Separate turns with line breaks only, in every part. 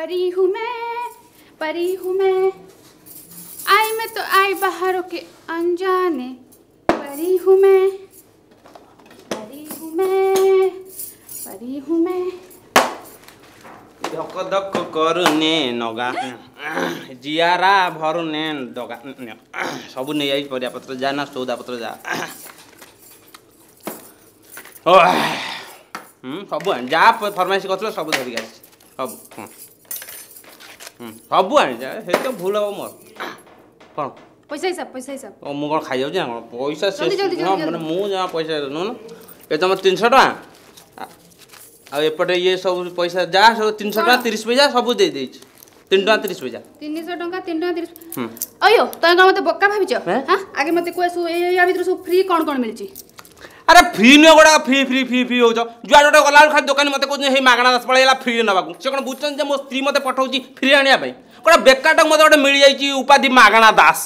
परी हूँ मैं परी हूँ मैं आई मैं तो आई बाहरों के अनजाने परी हूँ मैं परी हूँ मैं परी हूँ मैं धक धक
करुने नगा जियारा भरुने दगा सबु नहीं आई परिया पत्र जा ना सौदा पत्र जा ओ हम सब जा फरमाइश करथलो सब धरि गाइस सब ସବୁ ଆଣିଛେ ସେ ତ ଭୁଲ ହବ ମୋର କ'ଣ
ପଇସା ହିସାବ ପଇସା ହିସାବ
ମୁଁ କ'ଣ ଖାଇଯାଉଛି ନା କ'ଣ ପଇସା ମାନେ ମୁଁ ଜମା ପଇସା ନୁହଁ ଏ ତମ ତିନିଶହ ଟଙ୍କା ଆଉ ଏପଟେ ଇଏ ସବୁ ପଇସା ଯାହା ସବୁ ତିନିଶହ ଟଙ୍କା ତିରିଶ ପଇସା ସବୁ ଦେଇଦେଇଛି তিন টাকা তিরিশ পয়সা
তিনশো টাকা তিন টাকা তিরিশ অয়ো তুমি কোণ মতো বকা ভাবিছ আগে মতো কুয়া এই ভিতরে সব ফ্রি কোণ কোণ মিলছে
আরে ফ্রি নিয়ে গোটা ফ্রি ফ্রি ফ্রি ফ্রি হচ্ছ যুয়া যুয়াটা গলা খালি দোকানী মতো কোথায় সেই মাগণা দাস পড়াইলা ফ্রি নেওয়া সে কোণ বুঝছেন যে মো স্ত্রী মতো পঠাউছি ফ্রি আনিয়া গোটা বেকারটা মতো গোটে মিলি যাই উপাধি মাগণা দাস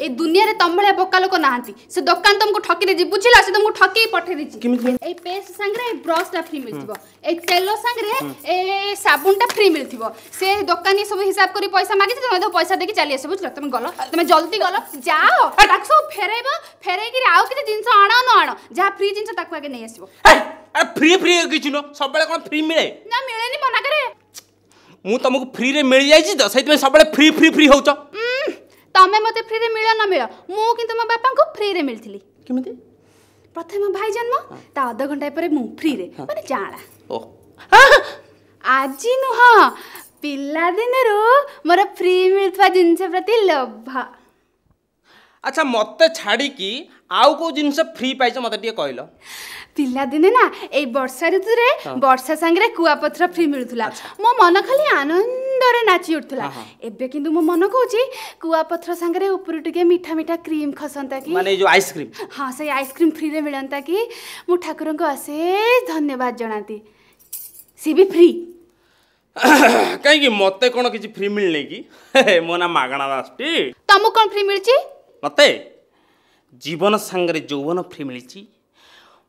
ଏ ଦୁନିଆରେ ତମ ଭଳିଆ ବୋକା ଲୋକ ନାହାନ୍ତି ସେ ଦୋକାନ ତମକୁ ଠକି ଦେଇଛି ବୁଝିଲା ସେ ତମକୁ ଠକି ପଠେଇ ଦେଇଛି ଏଇ ପେଷ୍ଟ ସାଙ୍ଗରେ ଏଇ ବ୍ରସ୍ଟା ଫ୍ରି ମିଳିଥିବ ଏଇ ତେଲ ସାଙ୍ଗରେ ଏ ସାବୁନଟା ଫ୍ରି ମିଳିଥିବ ସେ ଦୋକାନୀ ସବୁ ହିସାବ କରି ପଇସା ମାଗିଛି ତମେ ତାକୁ ପଇସା ଦେଇକି ଚାଲି ଆସିବ ବୁଝିଲ ତମେ ଗଲ ତମେ ଜଲ୍ଦି ଗଲ ଯାଅ ତାକୁ ସବୁ ଫେରେଇବ ଫେରେଇକିରି ଆଉ କିଛି ଜିନିଷ ଆଣ ନ ଆଣ ଯାହା ଫ୍ରି ଜିନିଷ ତାକୁ ଆଗେ ନେଇ
ଆସିବ ଫ୍ରି ଫ୍ରି କିଛି ନୁହଁ ସବୁବେଳେ କ'ଣ ଫ୍ରି ମିଳେ
ନା ମିଳେନି ମନା କରେ
ମୁଁ ତମକୁ ଫ୍ରିରେ ମିଳିଯାଇଛି ତ ସେଇଥିପାଇଁ ସବୁବେଳେ ଫ୍ରି ଫ୍ରି ଫ୍ରି ହଉଛ
ତମେ ମୋତେ ଫ୍ରିରେ ମିଳ ନ ମିଳ ମୁଁ କିନ୍ତୁ ମୋ ବାପାଙ୍କୁ ଫ୍ରିରେ ମିଳିଥିଲି କେମିତି ପ୍ରଥମେ ମୋ ଭାଇ ଜନ୍ମ ତା ଅଧ ଘଣ୍ଟାଏ ପରେ ମୁଁ ଫ୍ରିରେ ମାନେ ଜାଁଳା ଆଜି ନୁହଁ ପିଲାଦିନରୁ ମୋର ଫ୍ରି ମିଳୁଥିବା ଜିନିଷ ପ୍ରତି ଲୋଭ
ଆଚ୍ଛା ମୋତେ ଛାଡ଼ିକି ଆଉ କେଉଁ ଜିନିଷ ଫ୍ରି ପାଇଛ ମୋତେ ଟିକେ କହିଲ
ପିଲାଦିନେ ନା ଏଇ ବର୍ଷା ଋତୁରେ ବର୍ଷା ସାଙ୍ଗରେ କୁଆପଥର ଫ୍ରି ମିଳୁଥିଲା ମୋ ମନ ଖାଲି ଆନନ୍ଦ ଆନନ୍ଦରେ ନାଚି ଉଠୁଥିଲା ଏବେ କିନ୍ତୁ ମୋ ମନ କହୁଛି କୁଆପଥର ସାଙ୍ଗରେ ଉପରୁ ଟିକେ ମିଠା ମିଠା କ୍ରିମ୍ ଖସନ୍ତା କି ମାନେ ଯୋଉ ଆଇସକ୍ରିମ୍ ହଁ ସେଇ ଆଇସ୍କ୍ରିମ୍ ଫ୍ରିରେ ମିଳନ୍ତା କି ମୁଁ ଠାକୁରଙ୍କୁ ଅଶେଷ ଧନ୍ୟବାଦ ଜଣାନ୍ତି ସିଏ ବି ଫ୍ରି
କାହିଁକି ମୋତେ କ'ଣ କିଛି ଫ୍ରି ମିଳିନି କି ମୋ ନାଁ ମାଗଣା ଦାସଟି
ତମକୁ କ'ଣ ଫ୍ରି ମିଳିଛି
ମୋତେ ଜୀବନ ସାଙ୍ଗରେ ଯୌବନ ଫ୍ରି ମିଳିଛି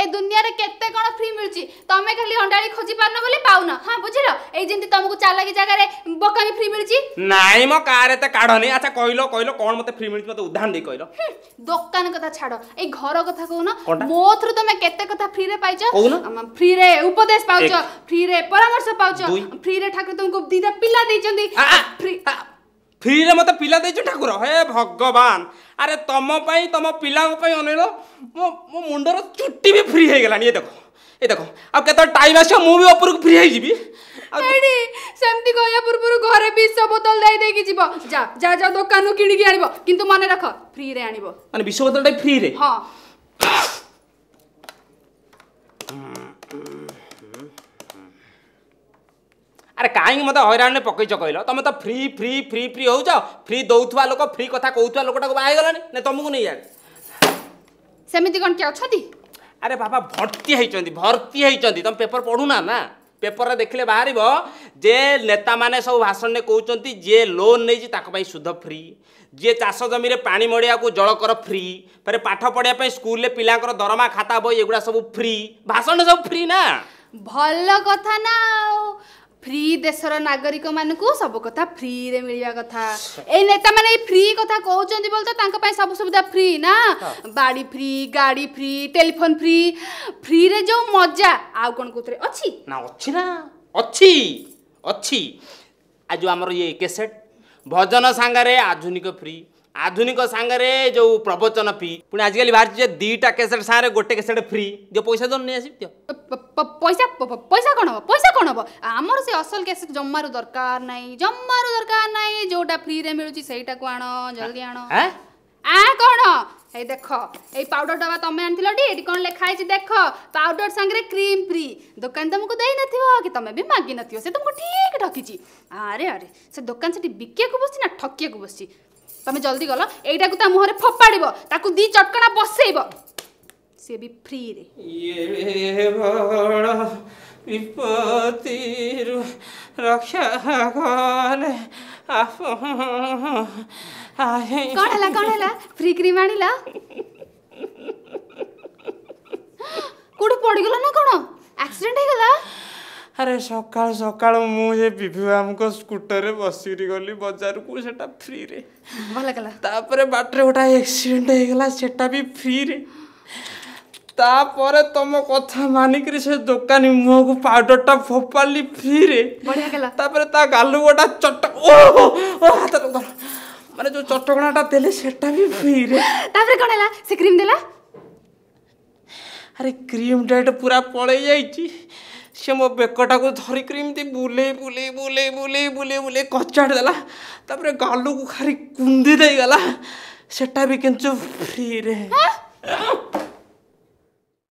ଏ ଦୁନିଆରେ କେତେ କ'ଣ ଫ୍ରି ମିଳୁଛି ତମେ ଖାଲି ଅଣ୍ଡାଳି ଖୋଜି ପାରୁନ ବୋଲି ପାଉନ ହଁ ବୁଝିଲ ଏଇ ଯେମିତି ତମକୁ ଚାଲାକି ଜାଗାରେ ବକାନି ଫ୍ରି ମିଳୁଛି ନାଇଁ
ମୋ କାର୍ ଏତେ କାଢ଼ନି ଆଚ୍ଛା କହିଲ କହିଲ କ'ଣ ମତେ ଫ୍ରି ମିଳୁଛି ମତେ ଉଦାହରଣ ଦେଇ କହିଲ
ଦୋକାନ କଥା ଛାଡ଼ ଏଇ ଘର କଥା କହୁନ ମୋ ଥ୍ରୁ ତମେ କେତେ କଥା ଫ୍ରିରେ ପାଇଛ ଫ୍ରିରେ ଉପଦେଶ ପାଉଛ ଫ୍ରିରେ ପରାମର୍ଶ ପାଉଛ ଫ୍ରିରେ ଠାକୁର ତମକୁ ଦିଟା ପିଲା ଦେଇଛନ୍ତି
ফ্রিরে মতো পিলা দিয়েছো ঠাকুর হে ভগবান আরে তম পাই তম পিলাঙ্ পাই অনেল মো মো মুন্ডর চুটি বি ফ্রি হয়ে গলানি এ দেখো এ দেখো আর কত টাইম আসিও মু বি উপরক ফ্রি হয়ে যাবি
এডি সেমতি কয়া পূর্বরু ঘরে বিষ বোতল দেই দেকি যাব যা যা যা দোকানু কিনি কি আনিব কিন্তু মনে রাখ ফ্রি রে আনিব মানে বিষ বোতলটা ফ্রি রে হ্যাঁ আরে
কাহিঁকি মতো হইরাণে পকাইছ কহিল তুমি তো ফ্রি ফ্রি ফ্রি ফ্রি হোচ ফ্রি দৌথা লোক ফ্রি কথা কৌথা লোকটা বাহা হয়ে না তুমি নিয়ে যাক
সেমিতি কোন কে অছন্তি আরে বাবা
ভর্তি হইছন্তি ভর্তি হইছন্তি তুমি পেপার পড়ু না না পেপরে দেখলে বাহারিব যে নেতা মানে সব ভাষণে কৌঁচি যে লোন নেই তাকে সুদ ফ্রি যে চাষ জমিরে পা মড়া জলকর ফ্রি পরে পাঠ পড়া স্কুলে পিলাঙ্কর দরমা খাতা বই এগুলা সব ফ্রি ভাষণ সব ফ্রি না
ভাল কথা না ଫ୍ରି ଦେଶର ନାଗରିକ ମାନଙ୍କୁ ସବୁ କଥା ଫ୍ରିରେ ମିଳିବା କଥା ଏଇ ନେତାମାନେ ଏଇ ଫ୍ରି କଥା କହୁଛନ୍ତି ବୋଲି ତ ତାଙ୍କ ପାଇଁ ସବୁ ସୁବିଧା ଫ୍ରି ନା ବାଡ଼ି ଫ୍ରି ଗାଡ଼ି ଫ୍ରି ଟେଲିଫୋନ୍ ଫ୍ରି ଫ୍ରିରେ ଯୋଉ ମଜା ଆଉ କ'ଣ କେଉଁଥିରେ ଅଛି ନା ଅଛି ନା
ଅଛି ଅଛି ଆଉ ଆମର ଇଏ କେସେଟ୍ ଭଜନ ସାଙ୍ଗରେ ଆଧୁନିକ ଫ୍ରି ଆଧୁନିକ ସାଙ୍ଗରେ ଯେଉଁ ପ୍ରବଚନ ଫି ପୁଣି ଆଜିକାଲି ବାହାରିଛି ଯେ ଦୁଇଟା କେସେଟ୍ ସାଙ୍ଗରେ ଗୋଟେ କେସେଟ୍ ଫ୍ରି ଦିଅ ପଇସା ଦିଅ ନେଇ ଆସିବି ଦିଅ
ପଇସା ପଇସା କ'ଣ ହେବ ପଇସା କ'ଣ ହେବ ଆମର ସେ ଅସଲ କେସେଟ୍ ଜମାରୁ ଦରକାର ନାହିଁ ଜମାରୁ ଦରକାର ନାହିଁ ଯେଉଁଟା ଫ୍ରିରେ ମିଳୁଛି ସେଇଟାକୁ ଆଣ ଜଲ୍ଦି ଆଣ ଆ କ'ଣ ଏଇ ଦେଖ ଏଇ ପାଉଡର ଡବା ତମେ ଆଣିଥିଲଟି ଏଠି କ'ଣ ଲେଖା ହେଇଛି ଦେଖ ପାଉଡର ସାଙ୍ଗରେ କ୍ରିମ୍ ଫ୍ରି ଦୋକାନ ତମକୁ ଦେଇନଥିବ କି ତମେ ବି ମାଗିନଥିବ ସେ ତମକୁ ଠିକ୍ ଠକିଛି ଆରେ ଆରେ ସେ ଦୋକାନ ସେଠି ବିକିବାକୁ ବସିଛି ନା ଠକିବାକୁ ବସିଛି তুমি জলদি গল এইটা তা মুহরে ফোপাড়ব তাকে দি চটকণা বসাইব সি বি ফ্রি রে
বিপত্তি
রক্ষা কলে কଣ ହେଲା କଣ ହେଲା ଫ୍ରି କ୍ରିମ୍ ଆଣିଲ କୋଉଠି ପଡ଼ିଗଲ ନା କଣ ଆକ୍ସିଡେଣ୍ଟ ହେଇଗଲା
ଆରେ ସକାଳୁ ସକାଳୁ ମୁଁ ସେ ବିଭୁ ଆମଙ୍କ ସ୍କୁଟରରେ ବସିକିରି ଗଲି ବଜାରକୁ ସେଟା ଫ୍ରିରେ
ଭଲ କଲା ତାପରେ
ବାଟରେ ଗୋଟେ ଆକ୍ସିଡେଣ୍ଟ ହେଇଗଲା ସେଟା ବି ଫ୍ରିରେ ତାପରେ ତମ କଥା ମାନିକିରି ସେ ଦୋକାନୀ ମୁହଁକୁ ପାଉଡରଟା ଫୋପାଡ଼ିଲି ଫ୍ରିରେ ବଢ଼ିଆ କଲା ତାପରେ ତା ଗାଲୁ ଗୋଟା ଚଟ ଓ ହାତର ମାନେ ଯୋଉ ଚଟକଣାଟା ଦେଲେ ସେଟା ବି ଫ୍ରିରେ ତାପରେ କ'ଣ ହେଲା ସେ କ୍ରିମ୍ ଦେଲା ଆରେ କ୍ରିମ୍ଟା ଏଇଟା ପୁରା ପଳେଇ ଯାଇଛି ସେ ମୋ ବେକଟାକୁ ଧରିକରି ଏମିତି ବୁଲେଇ ବୁଲେଇ ବୁଲେଇ ବୁଲେଇ ବୁଲେଇ ବୁଲେଇ କଚାଡ଼ି ଦେଲା ତାପରେ ଗାଲକୁ ଖାଲି କୁନ୍ଦି ଦେଇଗଲା ସେଟା ବି କିନ୍ତୁ ଫ୍ରିରେ